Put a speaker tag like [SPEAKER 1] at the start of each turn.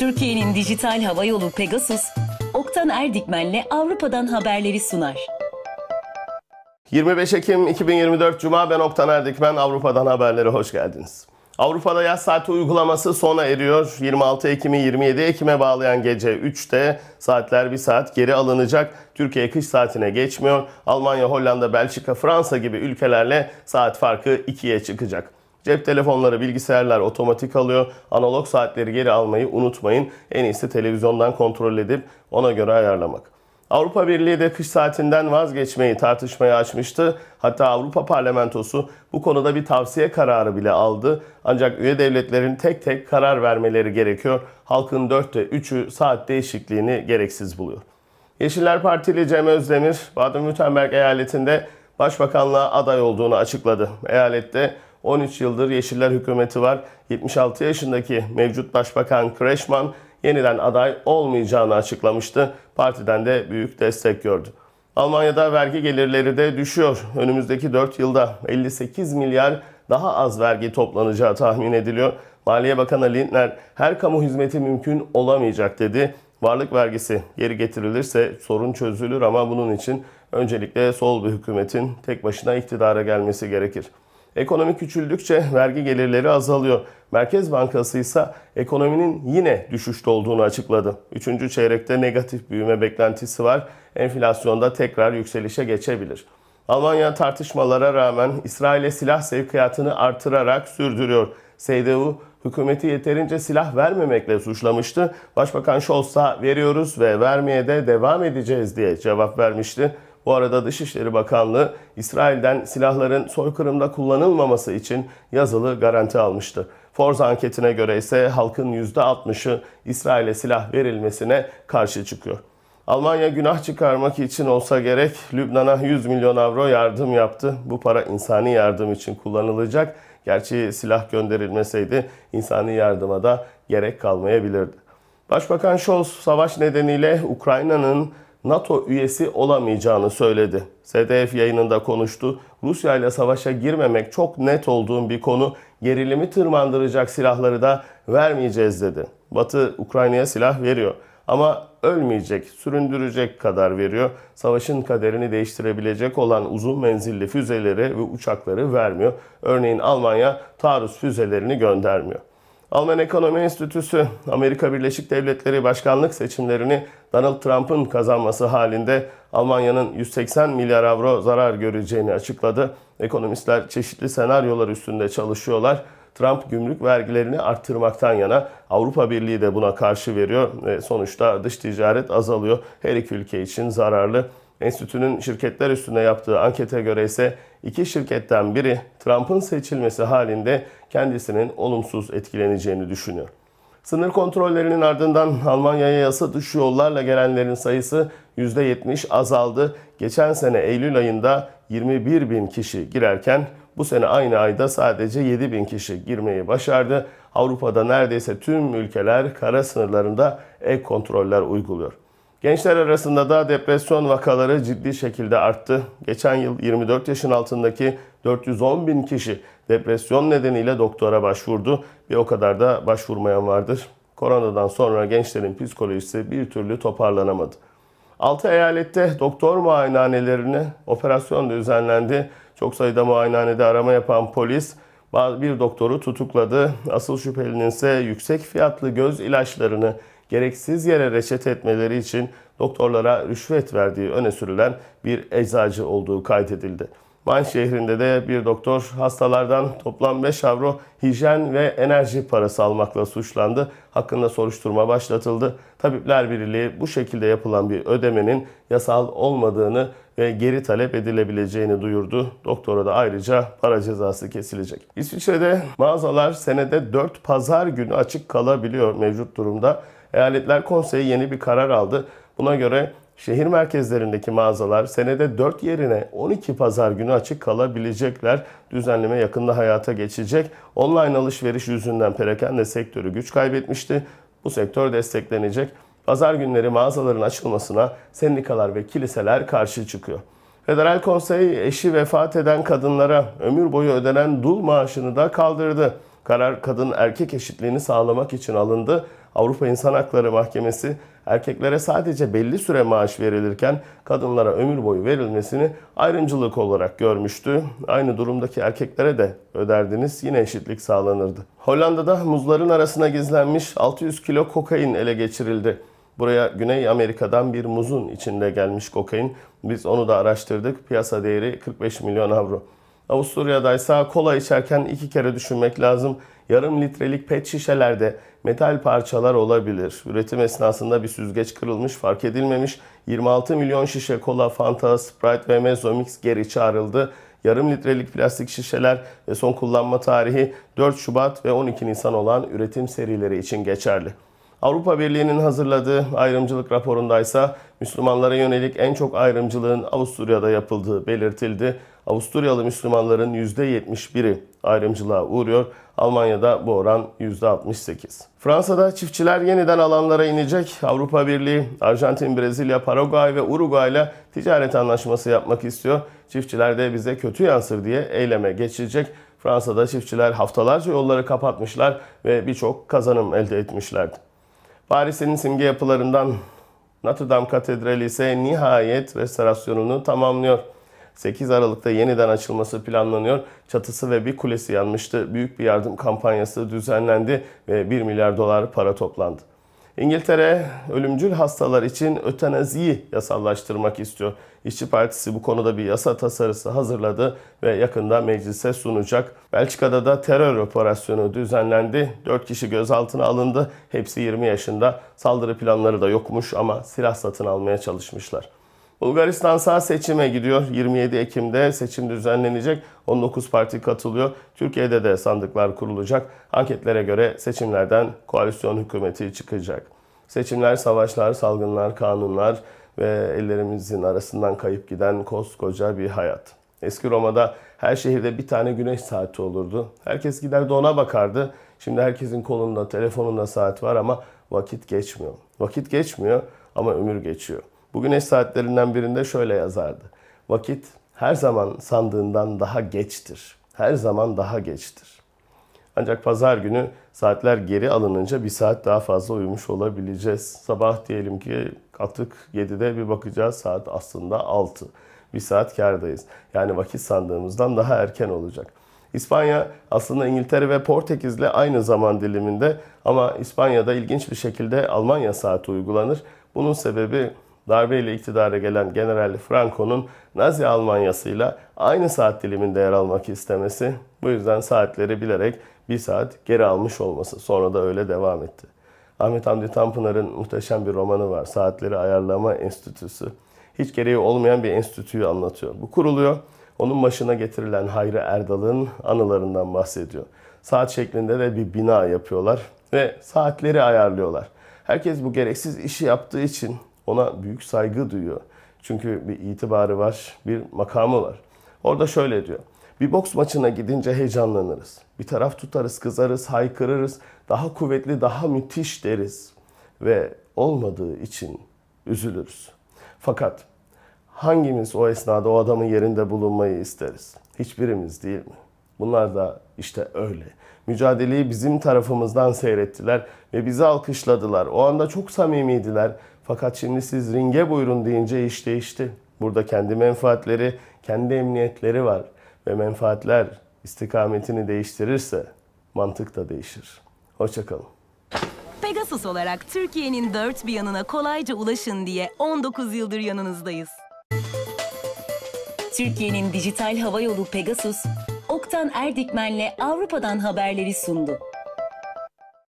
[SPEAKER 1] Türkiye'nin dijital hava yolu Pegasus, Oktan Erdikmen'le Avrupa'dan haberleri sunar. 25 Ekim 2024 Cuma ben Oktan Erdikmen Avrupa'dan haberlere hoş geldiniz. Avrupa'da yaz saati uygulaması sona eriyor. 26 Ekim'i 27 Ekim'e bağlayan gece 3'te saatler bir saat geri alınacak. Türkiye kış saatine geçmiyor. Almanya, Hollanda, Belçika, Fransa gibi ülkelerle saat farkı 2'ye çıkacak. Cep telefonları, bilgisayarlar otomatik alıyor. Analog saatleri geri almayı unutmayın. En iyisi televizyondan kontrol edip ona göre ayarlamak. Avrupa Birliği de kış saatinden vazgeçmeyi tartışmaya açmıştı. Hatta Avrupa Parlamentosu bu konuda bir tavsiye kararı bile aldı. Ancak üye devletlerin tek tek karar vermeleri gerekiyor. Halkın dörtte üçü saat değişikliğini gereksiz buluyor. Yeşiller Partili Cem Özdemir, Baden-Württemberg eyaletinde başbakanlığa aday olduğunu açıkladı. Eyalette 13 yıldır Yeşiller hükümeti var. 76 yaşındaki mevcut başbakan Kreşman yeniden aday olmayacağını açıklamıştı. Partiden de büyük destek gördü. Almanya'da vergi gelirleri de düşüyor. Önümüzdeki 4 yılda 58 milyar daha az vergi toplanacağı tahmin ediliyor. Maliye Bakanı Lindner her kamu hizmeti mümkün olamayacak dedi. Varlık vergisi geri getirilirse sorun çözülür ama bunun için öncelikle sol bir hükümetin tek başına iktidara gelmesi gerekir. Ekonomi küçüldükçe vergi gelirleri azalıyor. Merkez Bankası ise ekonominin yine düşüşte olduğunu açıkladı. Üçüncü çeyrekte negatif büyüme beklentisi var. Enflasyonda tekrar yükselişe geçebilir. Almanya tartışmalara rağmen İsrail'e silah sevkiyatını artırarak sürdürüyor. CDU hükümeti yeterince silah vermemekle suçlamıştı. Başbakan Scholz veriyoruz ve vermeye de devam edeceğiz diye cevap vermişti. Bu arada Dışişleri Bakanlığı İsrail'den silahların soykırımda kullanılmaması için yazılı garanti almıştı. Forz anketine göre ise halkın %60'ı İsrail'e silah verilmesine karşı çıkıyor. Almanya günah çıkarmak için olsa gerek Lübnan'a 100 milyon avro yardım yaptı. Bu para insani yardım için kullanılacak. Gerçi silah gönderilmeseydi insani yardıma da gerek kalmayabilirdi. Başbakan Scholz savaş nedeniyle Ukrayna'nın NATO üyesi olamayacağını söyledi. SDF yayınında konuştu. Rusya ile savaşa girmemek çok net olduğum bir konu. Gerilimi tırmandıracak silahları da vermeyeceğiz dedi. Batı Ukrayna'ya silah veriyor ama ölmeyecek, süründürecek kadar veriyor. Savaşın kaderini değiştirebilecek olan uzun menzilli füzeleri ve uçakları vermiyor. Örneğin Almanya taarruz füzelerini göndermiyor. Alman Ekonomi Enstitüsü Amerika Birleşik Devletleri başkanlık seçimlerini Donald Trump'ın kazanması halinde Almanya'nın 180 milyar avro zarar göreceğini açıkladı. Ekonomistler çeşitli senaryolar üstünde çalışıyorlar. Trump gümrük vergilerini arttırmaktan yana Avrupa Birliği de buna karşı veriyor. E, sonuçta dış ticaret azalıyor. Her iki ülke için zararlı. Enstitünün şirketler üstünde yaptığı ankete göre ise İki şirketten biri Trump'ın seçilmesi halinde kendisinin olumsuz etkileneceğini düşünüyor. Sınır kontrollerinin ardından Almanya'ya yasa dışı yollarla gelenlerin sayısı %70 azaldı. Geçen sene Eylül ayında 21 bin kişi girerken bu sene aynı ayda sadece 7 bin kişi girmeyi başardı. Avrupa'da neredeyse tüm ülkeler kara sınırlarında ek kontroller uyguluyor. Gençler arasında da depresyon vakaları ciddi şekilde arttı. Geçen yıl 24 yaşın altındaki 410 bin kişi depresyon nedeniyle doktora başvurdu. Bir o kadar da başvurmayan vardır. Koronadan sonra gençlerin psikolojisi bir türlü toparlanamadı. 6 eyalette doktor muayenehanelerine operasyon düzenlendi. Çok sayıda muayenehanede arama yapan polis bir doktoru tutukladı. Asıl şüphelinin ise yüksek fiyatlı göz ilaçlarını gereksiz yere reçete etmeleri için doktorlara rüşvet verdiği öne sürülen bir eczacı olduğu kaydedildi. Van şehrinde de bir doktor hastalardan toplam 5 avro hijyen ve enerji parası almakla suçlandı. Hakkında soruşturma başlatıldı. Tabipler Birliği bu şekilde yapılan bir ödemenin yasal olmadığını ve geri talep edilebileceğini duyurdu. Doktora da ayrıca para cezası kesilecek. İsviçre'de mağazalar senede 4 pazar günü açık kalabiliyor mevcut durumda. Eyaletler Konseyi yeni bir karar aldı. Buna göre şehir merkezlerindeki mağazalar senede 4 yerine 12 pazar günü açık kalabilecekler. Düzenleme yakında hayata geçecek. Online alışveriş yüzünden perakende sektörü güç kaybetmişti. Bu sektör desteklenecek. Pazar günleri mağazaların açılmasına sendikalar ve kiliseler karşı çıkıyor. Federal Konsey eşi vefat eden kadınlara ömür boyu ödenen dul maaşını da kaldırdı. Karar kadın erkek eşitliğini sağlamak için alındı. Avrupa İnsan Hakları Mahkemesi erkeklere sadece belli süre maaş verilirken kadınlara ömür boyu verilmesini ayrımcılık olarak görmüştü. Aynı durumdaki erkeklere de öderdiniz yine eşitlik sağlanırdı. Hollanda'da muzların arasına gizlenmiş 600 kilo kokain ele geçirildi. Buraya Güney Amerika'dan bir muzun içinde gelmiş kokain. Biz onu da araştırdık. Piyasa değeri 45 milyon avro. Avusturya'da ise kola içerken iki kere düşünmek lazım yarım litrelik pet şişelerde metal parçalar olabilir. Üretim esnasında bir süzgeç kırılmış, fark edilmemiş. 26 milyon şişe kola, Fanta, Sprite ve Mezomix geri çağrıldı. Yarım litrelik plastik şişeler ve son kullanma tarihi 4 Şubat ve 12 Nisan olan üretim serileri için geçerli. Avrupa Birliği'nin hazırladığı ayrımcılık raporunda ise Müslümanlara yönelik en çok ayrımcılığın Avusturya'da yapıldığı belirtildi. Avusturyalı Müslümanların %71'i ayrımcılığa uğruyor. Almanya'da bu oran %68. Fransa'da çiftçiler yeniden alanlara inecek. Avrupa Birliği, Arjantin, Brezilya, Paraguay ve Uruguay'la ticaret anlaşması yapmak istiyor. Çiftçiler de bize kötü yansır diye eyleme geçilecek. Fransa'da çiftçiler haftalarca yolları kapatmışlar ve birçok kazanım elde etmişlerdi. Paris'in simge yapılarından Notre Dame Katedrali ise nihayet restorasyonunu tamamlıyor. 8 Aralık'ta yeniden açılması planlanıyor. Çatısı ve bir kulesi yanmıştı. Büyük bir yardım kampanyası düzenlendi ve 1 milyar dolar para toplandı. İngiltere ölümcül hastalar için ötenaziyi yasallaştırmak istiyor. İşçi Partisi bu konuda bir yasa tasarısı hazırladı ve yakında meclise sunacak. Belçika'da da terör operasyonu düzenlendi. 4 kişi gözaltına alındı. Hepsi 20 yaşında. Saldırı planları da yokmuş ama silah satın almaya çalışmışlar. Bulgaristan sağ seçime gidiyor. 27 Ekim'de seçim düzenlenecek. 19 parti katılıyor. Türkiye'de de sandıklar kurulacak. Anketlere göre seçimlerden koalisyon hükümeti çıkacak. Seçimler, savaşlar, salgınlar, kanunlar, ve ellerimizin arasından kayıp giden koskoca bir hayat. Eski Roma'da her şehirde bir tane güneş saati olurdu. Herkes giderdi ona bakardı. Şimdi herkesin kolunda, telefonunda saat var ama vakit geçmiyor. Vakit geçmiyor ama ömür geçiyor. Bu güneş saatlerinden birinde şöyle yazardı. Vakit her zaman sandığından daha geçtir. Her zaman daha geçtir. Ancak pazar günü saatler geri alınınca bir saat daha fazla uyumuş olabileceğiz. Sabah diyelim ki atık 7'de bir bakacağız saat aslında 6. Bir saat kardayız. Yani vakit sandığımızdan daha erken olacak. İspanya aslında İngiltere ve Portekiz ile aynı zaman diliminde ama İspanya'da ilginç bir şekilde Almanya saati uygulanır. Bunun sebebi darbeyle iktidara gelen General Franco'nun Nazi Almanya'sıyla aynı saat diliminde yer almak istemesi. Bu yüzden saatleri bilerek bir saat geri almış olması. Sonra da öyle devam etti. Ahmet Hamdi Tanpınar'ın muhteşem bir romanı var. Saatleri Ayarlama Enstitüsü. Hiç gereği olmayan bir enstitüyü anlatıyor. Bu kuruluyor. Onun başına getirilen Hayri Erdal'ın anılarından bahsediyor. Saat şeklinde de bir bina yapıyorlar ve saatleri ayarlıyorlar. Herkes bu gereksiz işi yaptığı için ona büyük saygı duyuyor. Çünkü bir itibarı var, bir makamı var. Orada şöyle diyor. Bir boks maçına gidince heyecanlanırız. Bir taraf tutarız, kızarız, haykırırız. Daha kuvvetli, daha müthiş deriz. Ve olmadığı için üzülürüz. Fakat hangimiz o esnada o adamın yerinde bulunmayı isteriz? Hiçbirimiz değil mi? Bunlar da işte öyle. Mücadeleyi bizim tarafımızdan seyrettiler ve bizi alkışladılar. O anda çok samimiydiler. Fakat şimdi siz ringe buyurun deyince iş değişti. Burada kendi menfaatleri, kendi emniyetleri var.'' ve menfaatler istikametini değiştirirse mantık da değişir. Hoşçakalın. Pegasus olarak Türkiye'nin dört bir yanına kolayca ulaşın diye 19 yıldır yanınızdayız. Türkiye'nin dijital hava yolu Pegasus, Oktan Erdikmen'le Avrupa'dan haberleri sundu.